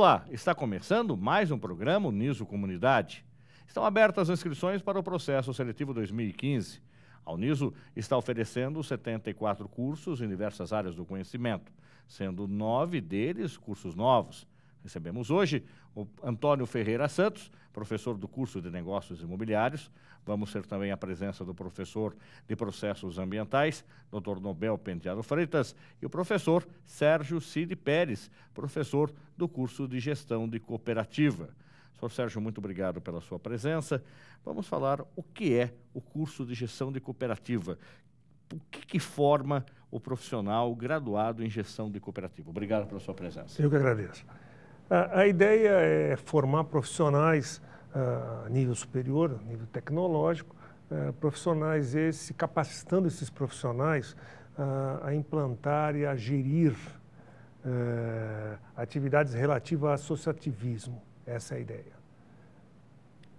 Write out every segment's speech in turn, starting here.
Olá, está começando mais um programa Uniso Comunidade. Estão abertas as inscrições para o processo seletivo 2015. A Uniso está oferecendo 74 cursos em diversas áreas do conhecimento, sendo nove deles cursos novos. Recebemos hoje o Antônio Ferreira Santos, professor do curso de Negócios Imobiliários. Vamos ter também a presença do professor de Processos Ambientais, Dr. Nobel Penteado Freitas, e o professor Sérgio Cid Pérez, professor do curso de Gestão de Cooperativa. Sr. Sérgio, muito obrigado pela sua presença. Vamos falar o que é o curso de Gestão de Cooperativa. O que, que forma o profissional graduado em gestão de cooperativa? Obrigado pela sua presença. Eu que agradeço. A, ideia é formar profissionais a ah, nível superior, a nível tecnológico, eh, profissionais esse, capacitando esses profissionais ah, a implantar e a gerir eh, atividades relativas ao associativismo. Essa é a ideia.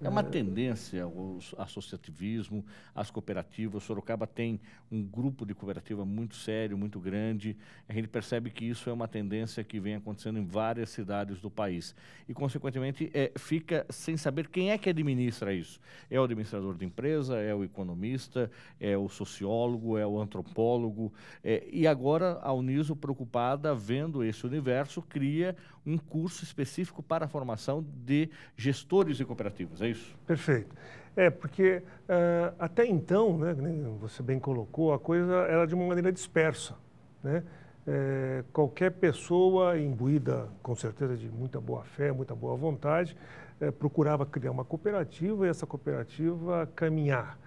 É uma tendência o associativismo, as cooperativas. Sorocaba tem um grupo de cooperativa muito sério, muito grande. A gente percebe que isso é uma tendência que vem acontecendo em várias cidades do país. E, consequentemente, é, fica sem saber quem é que administra isso. É o administrador de empresa, é o economista, é o sociólogo, é o antropólogo. É, e agora a Uniso, preocupada, vendo esse universo, cria um curso específico para a formação de gestores de cooperativas. É isso. Perfeito. É, porque uh, até então, né, você bem colocou, a coisa era de uma maneira dispersa. Né? É, qualquer pessoa imbuída, com certeza, de muita boa fé, muita boa vontade, é, procurava criar uma cooperativa e essa cooperativa caminhar.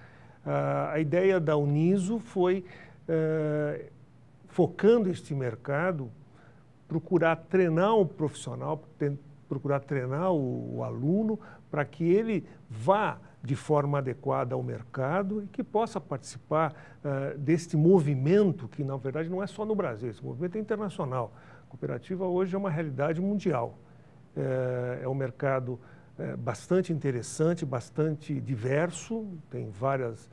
Ah, a ideia da Uniso foi, é, focando este mercado, procurar treinar o profissional, procurar treinar o, o aluno para que ele vá de forma adequada ao mercado e que possa participar uh, deste movimento que, na verdade, não é só no Brasil, esse movimento é internacional. A cooperativa hoje é uma realidade mundial. É, é um mercado é, bastante interessante, bastante diverso, tem várias,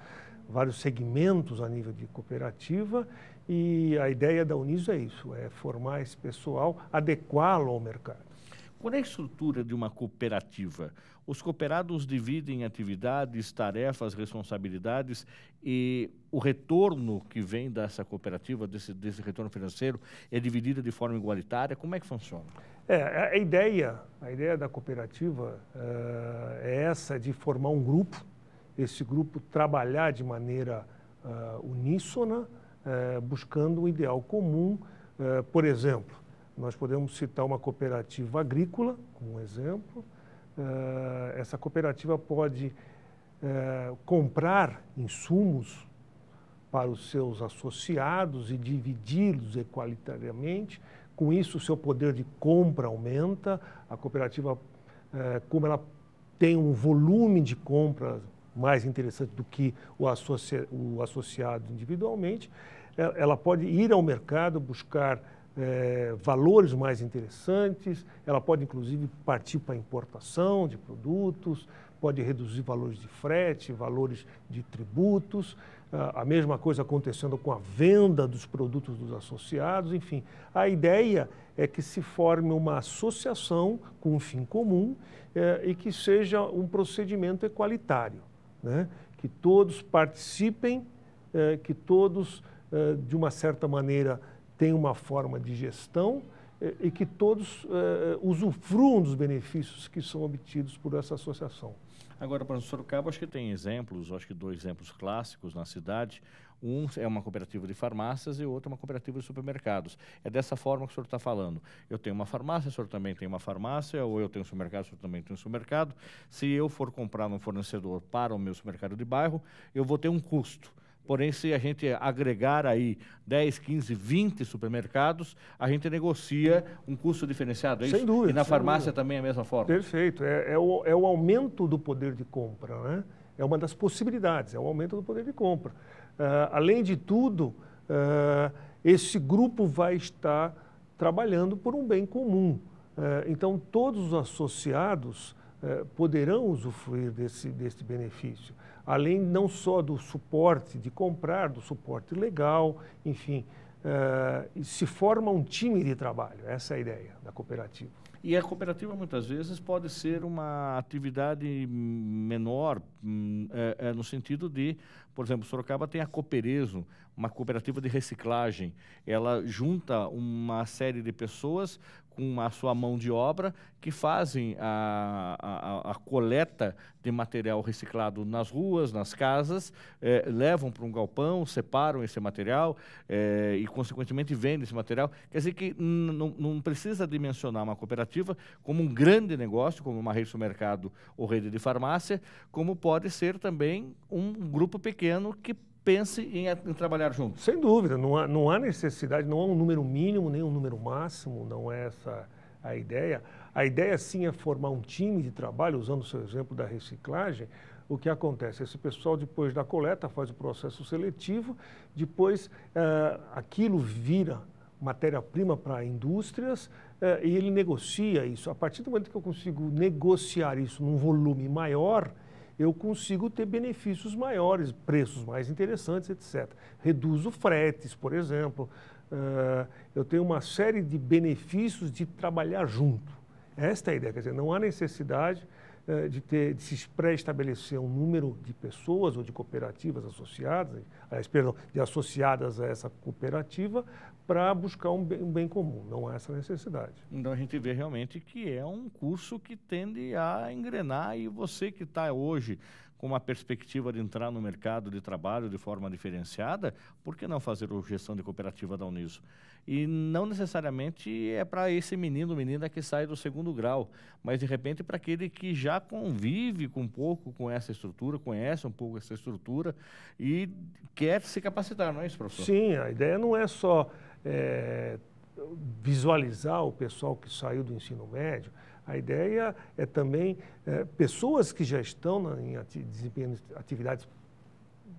vários segmentos a nível de cooperativa e a ideia da Uniso é isso, é formar esse pessoal, adequá-lo ao mercado. Qual é a estrutura de uma cooperativa? Os cooperados dividem atividades, tarefas, responsabilidades e o retorno que vem dessa cooperativa, desse, desse retorno financeiro, é dividido de forma igualitária? Como é que funciona? É, a ideia, a ideia da cooperativa uh, é essa de formar um grupo, esse grupo trabalhar de maneira uh, uníssona, uh, buscando um ideal comum. por exemplo, nós podemos citar uma cooperativa agrícola, como exemplo, eh, essa cooperativa pode eh, comprar insumos para os seus associados e dividi-los equalitariamente. Com isso, o seu poder de compra aumenta. A cooperativa, eh, como ela tem um volume de compra mais interessante do que o, associado individualmente, ela pode ir ao mercado buscar é, valores mais interessantes, ela pode inclusive partir para importação de produtos, pode reduzir valores de frete, valores de tributos, a mesma coisa acontecendo com a venda dos produtos dos associados, enfim. A ideia é que se forme uma associação com um fim comum é, e que seja um procedimento equalitário, né? que todos participem, é, que todos, é, de uma certa maneira, tem uma forma de gestão eh, e que todos eh, usufruam dos benefícios que são obtidos por essa associação. Agora, para Cabo, acho que tem exemplos, acho que dois exemplos clássicos na cidade. Um é uma cooperativa de farmácias e o outro é uma cooperativa de supermercados. É dessa forma que o senhor está falando. Eu tenho uma farmácia, o senhor também tem uma farmácia, ou eu tenho um supermercado, o senhor também tem um supermercado. Se eu for comprar um fornecedor para o meu supermercado de bairro, eu vou ter um custo. Porém, se a gente agregar aí 10, 15, 20 supermercados, a gente negocia um custo diferenciado, é sem isso? Dúvida, e na farmácia dúvida. também é a mesma forma? Perfeito. É, é, o, é o aumento do poder de compra, né? É uma das possibilidades, é o aumento do poder de compra. Uh, além de tudo, uh, esse grupo vai estar trabalhando por um bem comum. Uh, então, todos os associados poderão usufruir desse, desse benefício além não só do suporte de comprar, do suporte legal, enfim, eh, se forma um time de trabalho. Essa é a ideia da cooperativa. E a cooperativa muitas vezes pode ser uma atividade menor, hum, é, é, no sentido de, por exemplo, Sorocaba tem a Coopereso, uma cooperativa de reciclagem. Ela junta uma série de pessoas com a sua mão de obra que fazem a, a, a coleta de material reciclado nas ruas, nas casas, eh, levam para um galpão, separam esse material eh, e, consequentemente, vendem esse material. Quer dizer que não precisa dimensionar uma cooperativa como um grande negócio, como uma rede de mercado ou rede de farmácia, como pode ser também um grupo pequeno que pense em, em trabalhar juntos. Sem dúvida, não há, não há necessidade, não há um número mínimo nem um número máximo, não é essa a ideia. A ideia sim é formar um time de trabalho, usando o seu exemplo da reciclagem. O que acontece? Esse pessoal, depois da coleta, faz o processo seletivo, depois uh, aquilo vira matéria-prima para indústrias uh, e ele negocia isso. A partir do momento que eu consigo negociar isso num volume maior, eu consigo ter benefícios maiores, preços mais interessantes, etc. Reduzo fretes, por exemplo. Uh, eu tenho uma série de benefícios de trabalhar junto. Esta é a ideia, quer dizer, não há necessidade uh, de, ter, de se pré-estabelecer um número de pessoas ou de cooperativas associadas, aliás, perdão, de associadas a essa cooperativa para buscar um bem, um bem, comum. Não há essa necessidade. Então a gente vê realmente que é um curso que tende a engrenar e você que está hoje com uma perspectiva de entrar no mercado de trabalho de forma diferenciada, por que não fazer o gestão de cooperativa da Uniso? E não necessariamente é para esse menino, menina que sai do segundo grau, mas de repente para aquele que já convive com um pouco com essa estrutura, conhece um pouco essa estrutura e quer se capacitar, não é isso, professor? Sim, a ideia não é só é, visualizar o pessoal que saiu do ensino médio. A ideia é também é, pessoas que já estão na, em ati, desempenhando atividades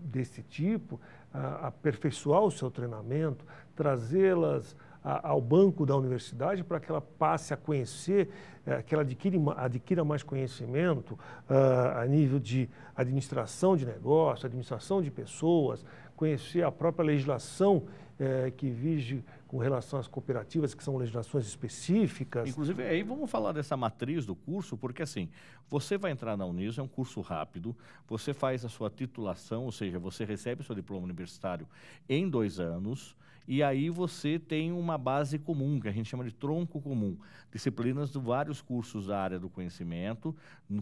desse tipo, a, aperfeiçoar o seu treinamento, trazê-las ao banco da universidade para que ela passe a conhecer, é, que ela adquire, adquira mais conhecimento uh, a nível de administração de negócio, administração de pessoas, conhecer a própria legislação é, que vige com relação às cooperativas, que são legislações específicas. Inclusive, aí vamos falar dessa matriz do curso, porque assim, você vai entrar na Unis, é um curso rápido, você faz a sua titulação, ou seja, você recebe o seu diploma universitário em dois anos, e aí você tem uma base comum, que a gente chama de tronco comum, disciplinas de vários cursos da área do conhecimento,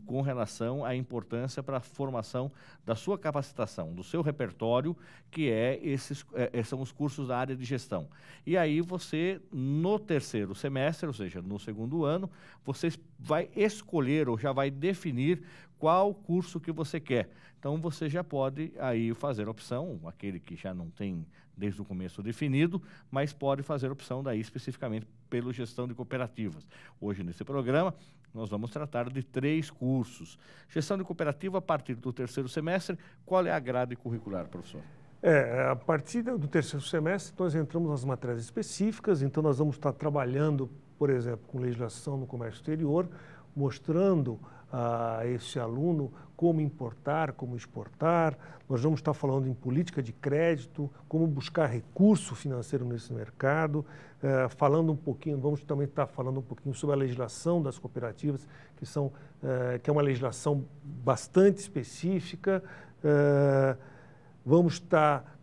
com relação à importância para a formação da sua capacitação, do seu repertório, que é esses, é, é, são os cursos da área de gestão. E aí você, no terceiro semestre, ou seja, no segundo ano, você vai escolher ou já vai definir qual curso que você quer. Então você já pode aí fazer a opção, aquele que já não tem desde o começo definido, mas pode fazer opção daí especificamente pela gestão de cooperativas. Hoje, nesse programa, nós vamos tratar de três cursos. Gestão de cooperativa a partir do terceiro semestre, qual é a grade curricular, professor? É, a partir do terceiro semestre, nós entramos nas matérias específicas, então nós vamos estar trabalhando, por exemplo, com legislação no comércio exterior, mostrando a esse aluno como importar, como exportar, nós vamos estar falando em política de crédito, como buscar recurso financeiro nesse mercado, eh, falando um pouquinho, vamos também estar falando um pouquinho sobre a legislação das cooperativas, que, são, eh, que é uma legislação bastante específica. Eh, vamos estar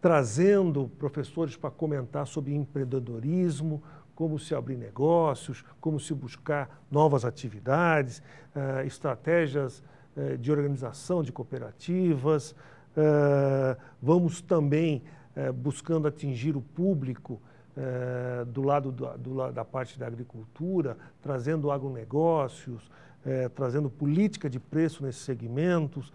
trazendo professores para comentar sobre empreendedorismo, como se abrir negócios, como se buscar novas atividades, uh, estratégias uh, de organização de cooperativas. Uh, vamos também buscando atingir o público do lado da, do, da, parte da agricultura, trazendo agronegócios, trazendo política de preço nesses segmentos.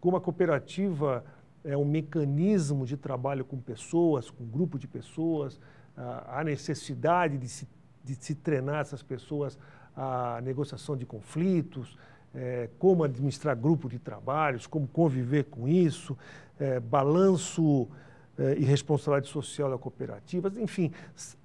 como a cooperativa é um mecanismo de trabalho com pessoas, com grupo de pessoas, a necessidade de se, de se treinar essas pessoas a negociação de conflitos, é, como administrar grupo de trabalhos, como conviver com isso, é, balanço é, e responsabilidade social da cooperativa, enfim,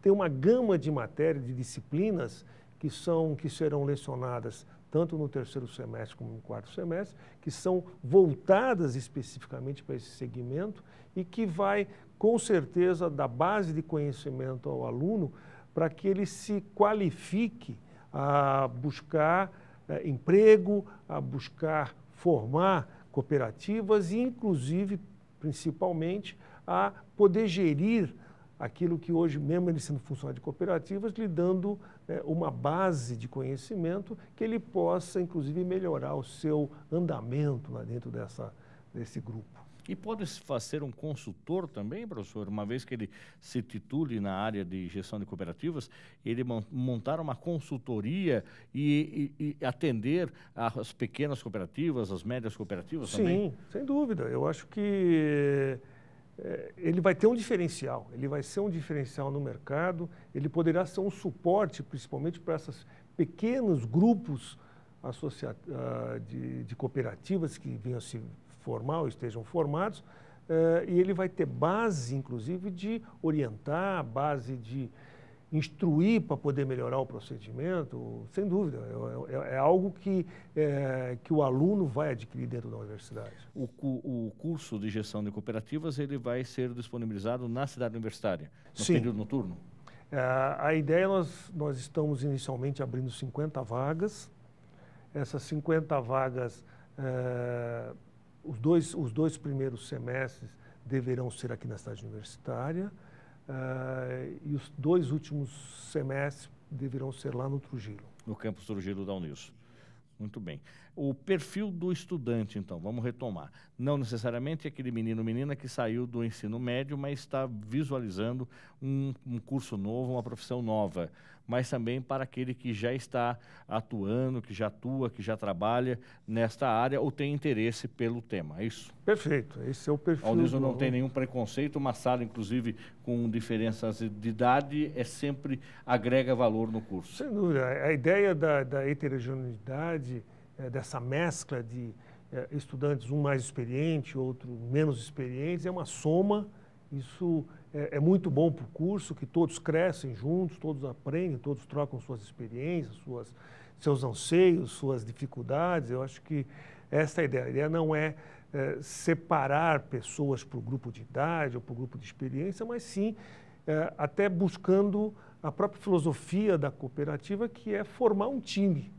tem uma gama de matérias, de disciplinas que, são, que serão lecionadas tanto no terceiro semestre como no quarto semestre, que são voltadas especificamente para esse segmento e que vai com certeza, da base de conhecimento ao aluno para que ele se qualifique a buscar eh, emprego, a buscar formar cooperativas e, inclusive, principalmente, a poder gerir aquilo que hoje, mesmo ele sendo funcionário de cooperativas, lhe dando eh, uma base de conhecimento que ele possa, inclusive, melhorar o seu andamento lá dentro dessa, desse grupo. E pode ser um consultor também, professor, uma vez que ele se titule na área de gestão de cooperativas, ele montar uma consultoria e, e, e atender as pequenas cooperativas, as médias cooperativas Sim, também? Sim, sem dúvida. Eu acho que eh, ele vai ter um diferencial, ele vai ser um diferencial no mercado, ele poderá ser um suporte, principalmente para esses pequenos grupos ah, de, de cooperativas que venham se formal estejam formados, uh, e ele vai ter base, inclusive, de orientar, base de instruir para poder melhorar o procedimento, sem dúvida, é, é, é algo que, é, que o aluno vai adquirir dentro da universidade. O, o, curso de gestão de cooperativas ele vai ser disponibilizado na cidade universitária, no Sim. período noturno? É, a ideia, é nós, nós estamos inicialmente abrindo 50 vagas, essas 50 vagas eh, os dois, os dois primeiros semestres deverão ser aqui na cidade universitária uh, e os dois últimos semestres deverão ser lá no Trujillo. No campus Trujillo da Unilson. Muito bem. O perfil do estudante, então, vamos retomar. Não necessariamente aquele menino ou menina que saiu do ensino médio, mas está visualizando um, um curso novo, uma profissão nova mas também para aquele que já está atuando, que já atua, que já trabalha nesta área ou tem interesse pelo tema. É isso? Perfeito, esse é o perfil. Uniso não do... tem nenhum preconceito, uma sala, inclusive, com diferenças de idade, é sempre agrega valor no curso. Sem dúvida, a ideia da, da heterogeneidade, é, dessa mescla de é, estudantes, um mais experiente, outro menos experiente, é uma soma, isso é, é muito bom para o curso, que todos crescem juntos, todos aprendem, todos trocam suas experiências, suas, seus anseios, suas dificuldades. Eu acho que essa é a ideia. A ideia não é, é separar pessoas para o grupo de idade ou para o grupo de experiência, mas sim é, até buscando a própria filosofia da cooperativa, que é formar um time.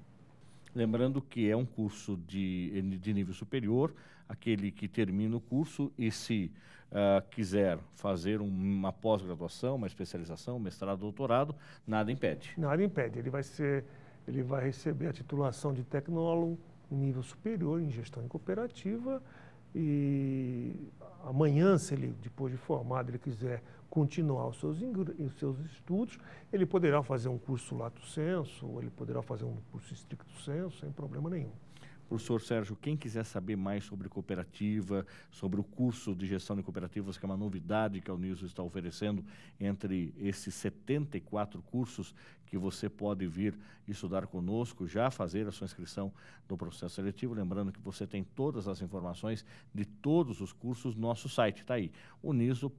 Lembrando que é um curso de, de nível superior, aquele que termina o curso e se uh, quiser fazer uma pós-graduação, uma especialização, mestrado, doutorado, nada impede. Nada impede. Ele vai ser, ele vai receber a titulação de tecnólogo nível superior em gestão em cooperativa e amanhã, se ele depois de formado ele quiser continuar os seus, os seus estudos, ele poderá fazer um curso lato senso, ele poderá fazer um curso estricto senso, sem problema nenhum. Professor Sérgio, quem quiser saber mais sobre cooperativa, sobre o curso de gestão de cooperativas, que é uma novidade que a Uniso está oferecendo, entre esses 74 cursos que você pode vir estudar conosco, já fazer a sua inscrição no processo seletivo. Lembrando que você tem todas as informações de todos os cursos no nosso site, está aí, uniso.br,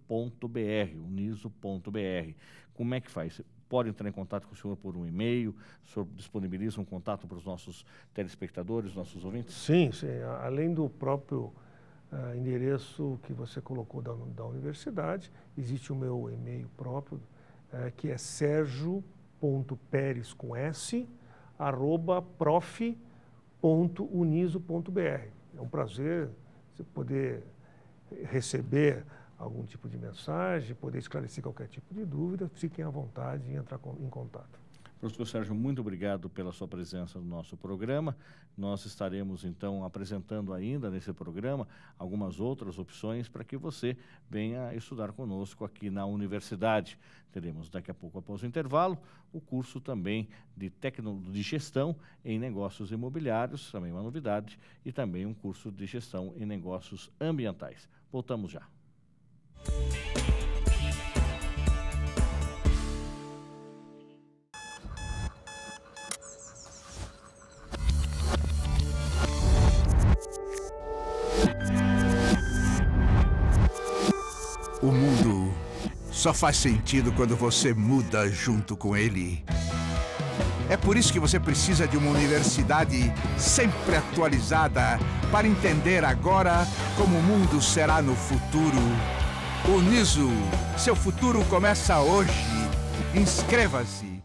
uniso.br. Como é que faz? pode entrar em contato com o senhor por um e-mail, o senhor disponibiliza um contato para os nossos telespectadores, nossos ouvintes? Sim, sim. Além do próprio uh, endereço que você colocou da, da, universidade, existe o meu e-mail próprio, uh, que é sergio.peres com S, arroba prof.uniso.br. É um prazer você poder receber algum tipo de mensagem, poder esclarecer qualquer tipo de dúvida, fiquem à vontade em entrar em contato. Professor Sérgio, muito obrigado pela sua presença no nosso programa. Nós estaremos então apresentando ainda nesse programa algumas outras opções para que você venha estudar conosco aqui na universidade. Teremos daqui a pouco, após o intervalo, o curso também de, tecno... de gestão em negócios imobiliários, também uma novidade, e também um curso de gestão em negócios ambientais. Voltamos já. O mundo só faz sentido quando você muda junto com ele. É por isso que você precisa de uma universidade sempre atualizada para entender agora como o mundo será no futuro. Uniso, seu futuro começa hoje. Inscreva-se.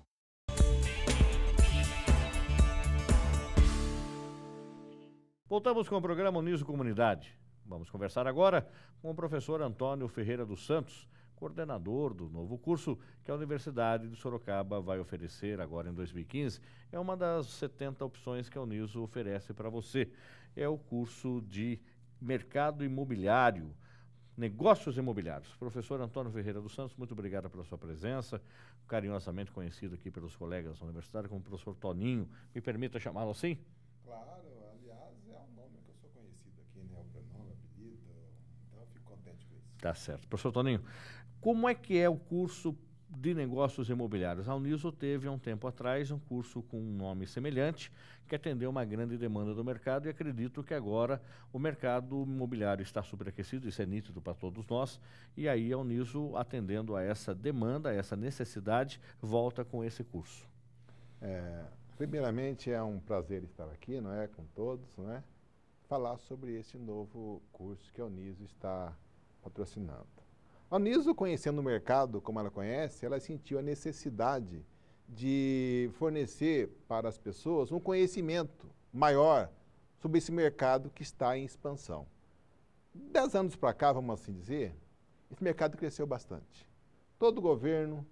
Voltamos com o programa Uniso Comunidade. Vamos conversar agora com o professor Antônio Ferreira dos Santos, coordenador do novo curso que a Universidade de Sorocaba vai oferecer agora em 2015. É uma das 70 opções que a Uniso oferece para você. É o curso de Mercado Imobiliário Negócios Imobiliários. Professor Antônio Ferreira dos Santos, muito obrigado pela sua presença, carinhosamente conhecido aqui pelos colegas da universidade como professor Toninho. Me permita chamá-lo assim? Claro, aliás, é um nome que eu sou conhecido aqui, né? O prenome, apelido, então eu fico contente com isso. Tá certo. Professor Toninho, como é que é o curso de negócios imobiliários. A Uniso teve há um tempo atrás um curso com um nome semelhante, que atendeu uma grande demanda do mercado e acredito que agora o mercado imobiliário está superaquecido, isso é nítido para todos nós, e aí a Uniso, atendendo a essa demanda, a essa necessidade, volta com esse curso. É, primeiramente é um prazer estar aqui, não é, com todos, não é? Falar sobre esse novo curso que a Uniso está patrocinando. A Niso, conhecendo o mercado como ela conhece, ela sentiu a necessidade de fornecer para as pessoas um conhecimento maior sobre esse mercado que está em expansão. Dez anos para cá, vamos assim dizer, esse mercado cresceu bastante. Todo governo,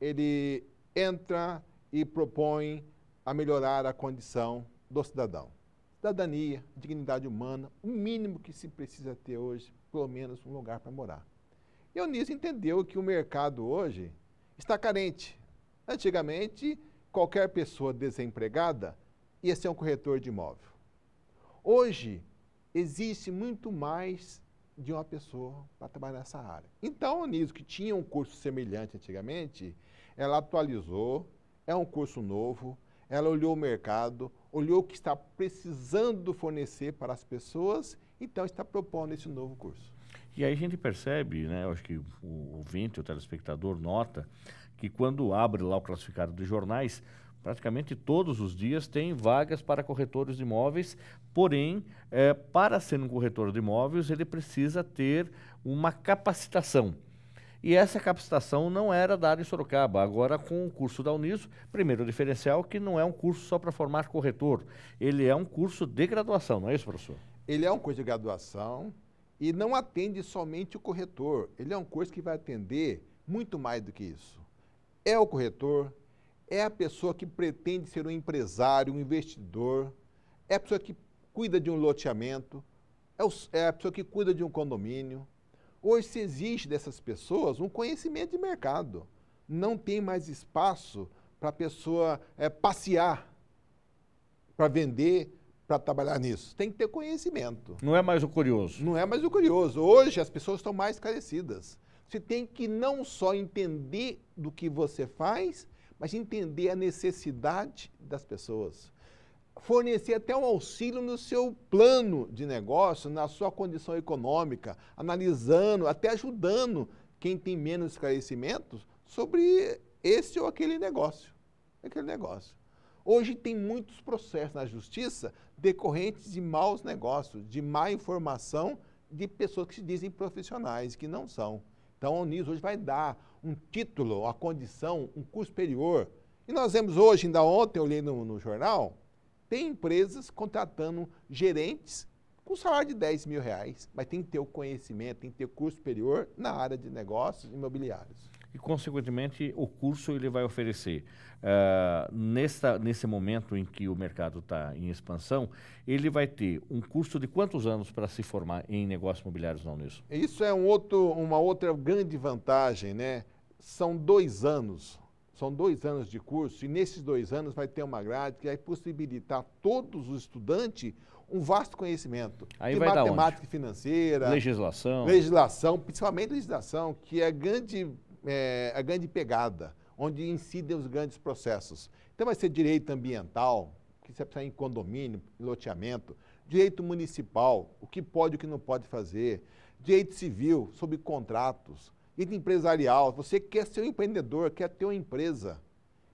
ele entra e propõe a melhorar a condição do cidadão. Cidadania, dignidade humana, o mínimo que se precisa ter hoje, pelo menos um lugar para morar. Dionísio entendeu que o mercado hoje está carente. Antigamente, qualquer pessoa desempregada ia ser um corretor de imóvel. Hoje, existe muito mais de uma pessoa para trabalhar nessa área. Então, a Niso, que tinha um curso semelhante antigamente, ela atualizou, é um curso novo, ela olhou o mercado, olhou o que está precisando fornecer para as pessoas, então está propondo esse novo curso. E aí a gente percebe, né, eu acho que o ouvinte, o telespectador nota, que quando abre lá o classificado dos jornais, praticamente todos os dias tem vagas para corretores de imóveis, porém, é, para ser um corretor de imóveis, ele precisa ter uma capacitação. E essa capacitação não era dada em Sorocaba. Agora, com o curso da Uniso, primeiro diferencial que não é um curso só para formar corretor, ele é um curso de graduação, não é isso, professor? Ele é um curso de graduação, e não atende somente o corretor. Ele é um curso que vai atender muito mais do que isso. É o corretor, é a pessoa que pretende ser um empresário, um investidor, é a pessoa que cuida de um loteamento, é, o, é a pessoa que cuida de um condomínio. Hoje se existe dessas pessoas um conhecimento de mercado. Não tem mais espaço para a pessoa é, passear, para vender para trabalhar nisso? Tem que ter conhecimento. Não é mais o curioso. Não é mais o curioso. Hoje as pessoas estão mais esclarecidas. Você tem que não só entender do que você faz, mas entender a necessidade das pessoas. Fornecer até um auxílio no seu plano de negócio, na sua condição econômica, analisando, até ajudando quem tem menos esclarecimentos sobre esse ou aquele negócio. Aquele negócio. Hoje tem muitos processos na justiça decorrentes de maus negócios, de má informação de pessoas que se dizem profissionais, que não são. Então, a Unis hoje vai dar um título, a condição, um curso superior. E nós vemos hoje, ainda ontem eu li no, no jornal, tem empresas contratando gerentes com salário de 10 mil reais, mas tem que ter o conhecimento, tem que ter curso superior na área de negócios imobiliários e, consequentemente, o curso ele vai oferecer. Uh, nesta, nesse momento em que o mercado está em expansão, ele vai ter um curso de quantos anos para se formar em negócios imobiliários na nisso Isso é um outro, uma outra grande vantagem, né? São dois anos. São dois anos de curso e nesses dois anos vai ter uma grade que vai possibilitar todos os estudantes um vasto conhecimento Aí de vai matemática financeira, legislação, legislação, principalmente legislação, que é grande é, a grande pegada, onde incidem os grandes processos. Então vai ser direito ambiental, que você precisa em condomínio, em loteamento, direito municipal, o que pode e o que não pode fazer, direito civil, sobre contratos, direito empresarial, você quer ser um empreendedor, quer ter uma empresa,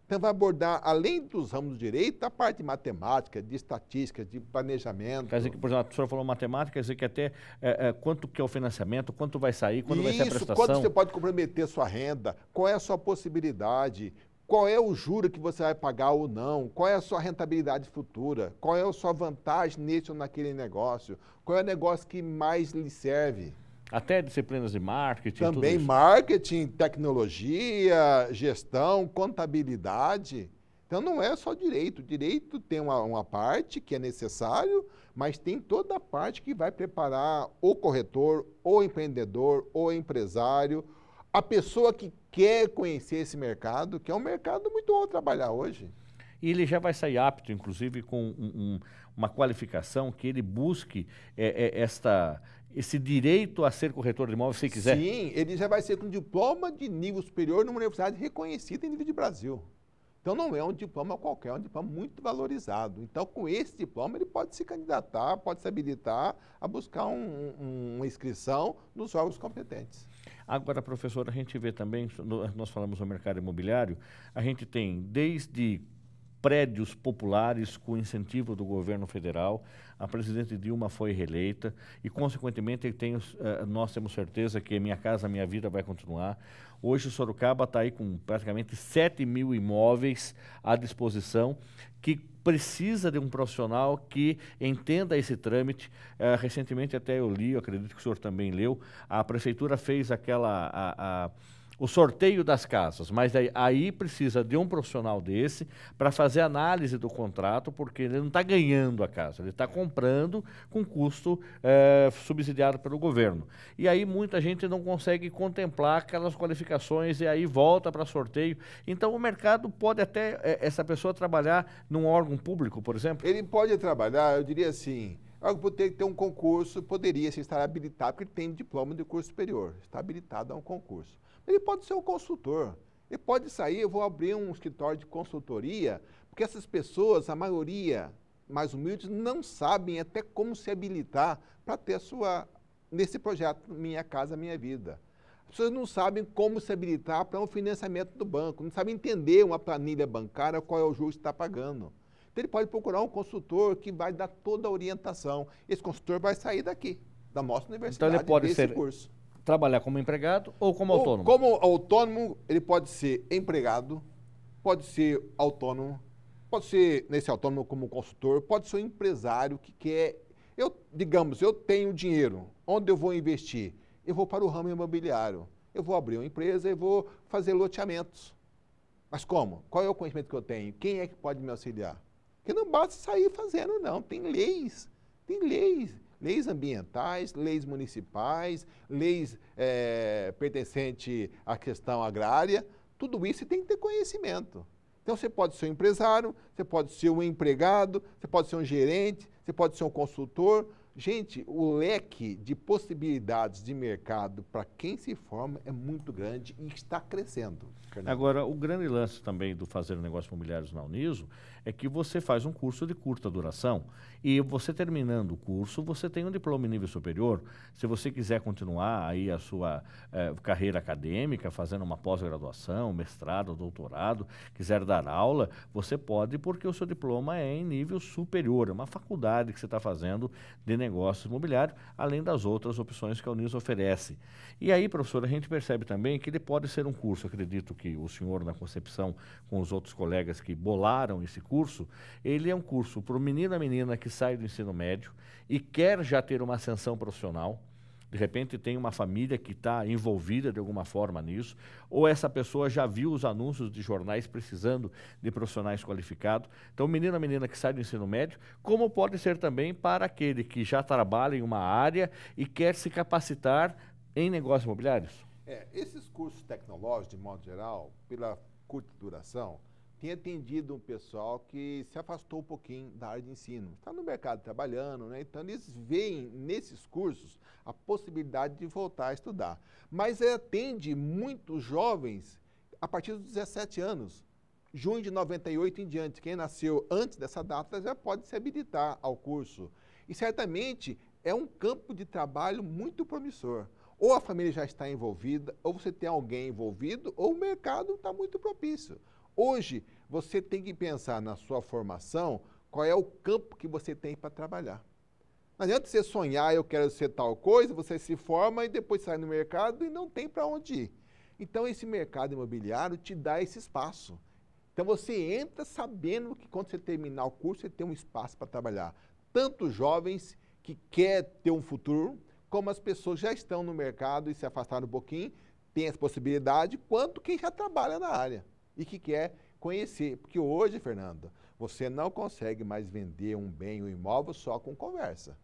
então, vai abordar, além dos ramos do direito, a parte de matemática, de estatística, de planejamento. Quer dizer que, por exemplo, a professora falou matemática, quer dizer que até é, é, quanto que é o financiamento, quanto vai sair, quando Isso, vai ser a prestação. quanto você pode comprometer sua renda, qual é a sua possibilidade, qual é o juro que você vai pagar ou não, qual é a sua rentabilidade futura, qual é a sua vantagem nesse ou naquele negócio, qual é o negócio que mais lhe serve. Até disciplinas de marketing. Também marketing, tecnologia, gestão, contabilidade. Então não é só direito. Direito tem uma, uma, parte que é necessário, mas tem toda a parte que vai preparar o corretor, o empreendedor, o empresário, a pessoa que quer conhecer esse mercado, que é um mercado muito bom trabalhar hoje. E ele já vai sair apto, inclusive, com um, um, uma qualificação que ele busque é, é, esta esse direito a ser corretor de imóveis se quiser? Sim, ele já vai ser com diploma de nível superior numa universidade reconhecida em nível de Brasil. Então não é um diploma qualquer, é um diploma muito valorizado. Então com esse diploma ele pode se candidatar, pode se habilitar a buscar um, um, uma inscrição nos órgãos competentes. Agora, professor, a gente vê também, nós falamos no mercado imobiliário, a gente tem desde prédios populares com incentivo do governo federal. A presidente Dilma foi reeleita e, consequentemente, tenho, eh, nós temos certeza que Minha Casa Minha Vida vai continuar. Hoje, Sorocaba está aí com praticamente 7 mil imóveis à disposição que precisa de um profissional que entenda esse trâmite. Uh, recentemente até eu li, eu acredito que o senhor também leu, a prefeitura fez aquela... A, a, o sorteio das casas, mas aí precisa de um profissional desse para fazer análise do contrato, porque ele não está ganhando a casa, ele está comprando com custo eh, subsidiado pelo governo. E aí muita gente não consegue contemplar aquelas qualificações e aí volta para sorteio. Então o mercado pode até eh, essa pessoa trabalhar num órgão público, por exemplo? Ele pode trabalhar, eu diria assim. Algo por ter, ter um concurso, poderia se estar habilitado, porque ele tem diploma de curso superior, está habilitado a um concurso. Ele pode ser o consultor. Ele pode sair, eu vou abrir um escritório de consultoria, porque essas pessoas, a maioria mais humildes, não sabem até como se habilitar para ter a sua, nesse projeto Minha Casa Minha Vida. As pessoas não sabem como se habilitar para um financiamento do banco, não sabem entender uma planilha bancária, qual é o juros que está pagando. Então ele pode procurar um consultor que vai dar toda a orientação. Esse consultor vai sair daqui, da nossa universidade, então, ele pode desse ser... curso trabalhar como empregado ou como ou, autônomo? Como autônomo, ele pode ser empregado, pode ser autônomo, pode ser nesse autônomo como consultor, pode ser um empresário que quer. Eu, digamos, eu tenho dinheiro, onde eu vou investir? Eu vou para o ramo imobiliário. Eu vou abrir uma empresa e vou fazer loteamentos. Mas como? Qual é o conhecimento que eu tenho? Quem é que pode me auxiliar? Porque não basta sair fazendo, não. Tem leis. Tem leis. Leis ambientais, leis municipais, leis é, eh, pertencentes à questão agrária, tudo isso tem que ter conhecimento. Então você pode ser um empresário, você pode ser um empregado, você pode ser um gerente, você pode ser um consultor. Gente, o leque de possibilidades de mercado para quem se forma é muito grande e está crescendo. Fernando. Agora, o grande lance também do fazer negócios imobiliários na Uniso é que você faz um curso de curta duração e você terminando o curso, você tem um diploma em nível superior. Se você quiser continuar aí a sua eh, carreira acadêmica, fazendo uma pós-graduação, mestrado, doutorado, quiser dar aula, você pode porque o seu diploma é em nível superior, é uma faculdade que você está fazendo de negócios imobiliários, além das outras opções que a Unis oferece. E aí, professor, a gente percebe também que ele pode ser um curso, acredito que o senhor, na concepção com os outros colegas que bolaram esse curso, ele é um curso para o menino e a menina que que sai do ensino médio e quer já ter uma ascensão profissional, de repente tem uma família que está envolvida de alguma forma nisso, ou essa pessoa já viu os anúncios de jornais precisando de profissionais qualificados. Então, menino ou menina que sai do ensino médio, como pode ser também para aquele que já trabalha em uma área e quer se capacitar em negócios imobiliários? É, esses cursos tecnológicos, de modo geral, pela curta duração, tem atendido um pessoal que se afastou um pouquinho da área de ensino. Está no mercado trabalhando, né? Então eles veem nesses cursos a possibilidade de voltar a estudar. Mas atende muitos jovens a partir dos 17 anos. Junho de 98 em diante, quem nasceu antes dessa data já pode se habilitar ao curso. E certamente é um campo de trabalho muito promissor ou a família já está envolvida, ou você tem alguém envolvido, ou o mercado está muito propício. Hoje, você tem que pensar na sua formação, qual é o campo que você tem para trabalhar. Não adianta você sonhar, eu quero ser tal coisa, você se forma e depois sai no mercado e não tem para onde ir. Então, esse mercado imobiliário te dá esse espaço. Então, você entra sabendo que quando você terminar o curso, você tem um espaço para trabalhar. Tanto jovens que quer ter um futuro, como as pessoas já estão no mercado e se afastaram um pouquinho, tem essa possibilidade, quanto quem já trabalha na área e que quer conhecer. Porque hoje, Fernando, você não consegue mais vender um bem, um imóvel só com conversa.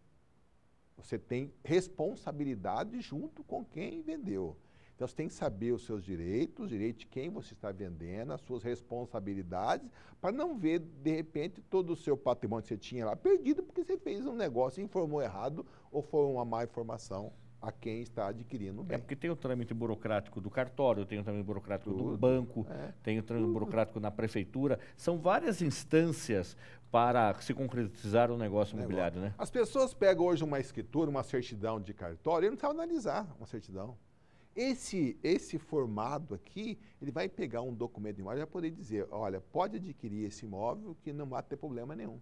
Você tem responsabilidade junto com quem vendeu. Então você tem que saber os seus direitos, os direitos de quem você está vendendo, as suas responsabilidades, para não ver, de repente, todo o seu patrimônio que você tinha lá perdido porque você fez um negócio, informou errado ou foi uma má informação a quem está adquirindo o é, bem. É porque tem o trâmite burocrático do cartório, tem o trâmite burocrático Tudo. do banco, é. tem o trâmite Tudo. burocrático na prefeitura. São várias instâncias para se concretizar o negócio imobiliário, né? As pessoas pegam hoje uma escritura, uma certidão de cartório, e não sabe analisar uma certidão. Esse, esse formado aqui, ele vai pegar um documento de imóvel e vai poder dizer, olha, pode adquirir esse imóvel que não vai ter problema nenhum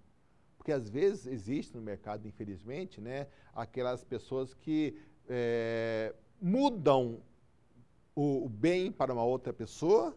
porque às vezes existe no mercado, infelizmente, né, aquelas pessoas que é, mudam o, o bem para uma outra pessoa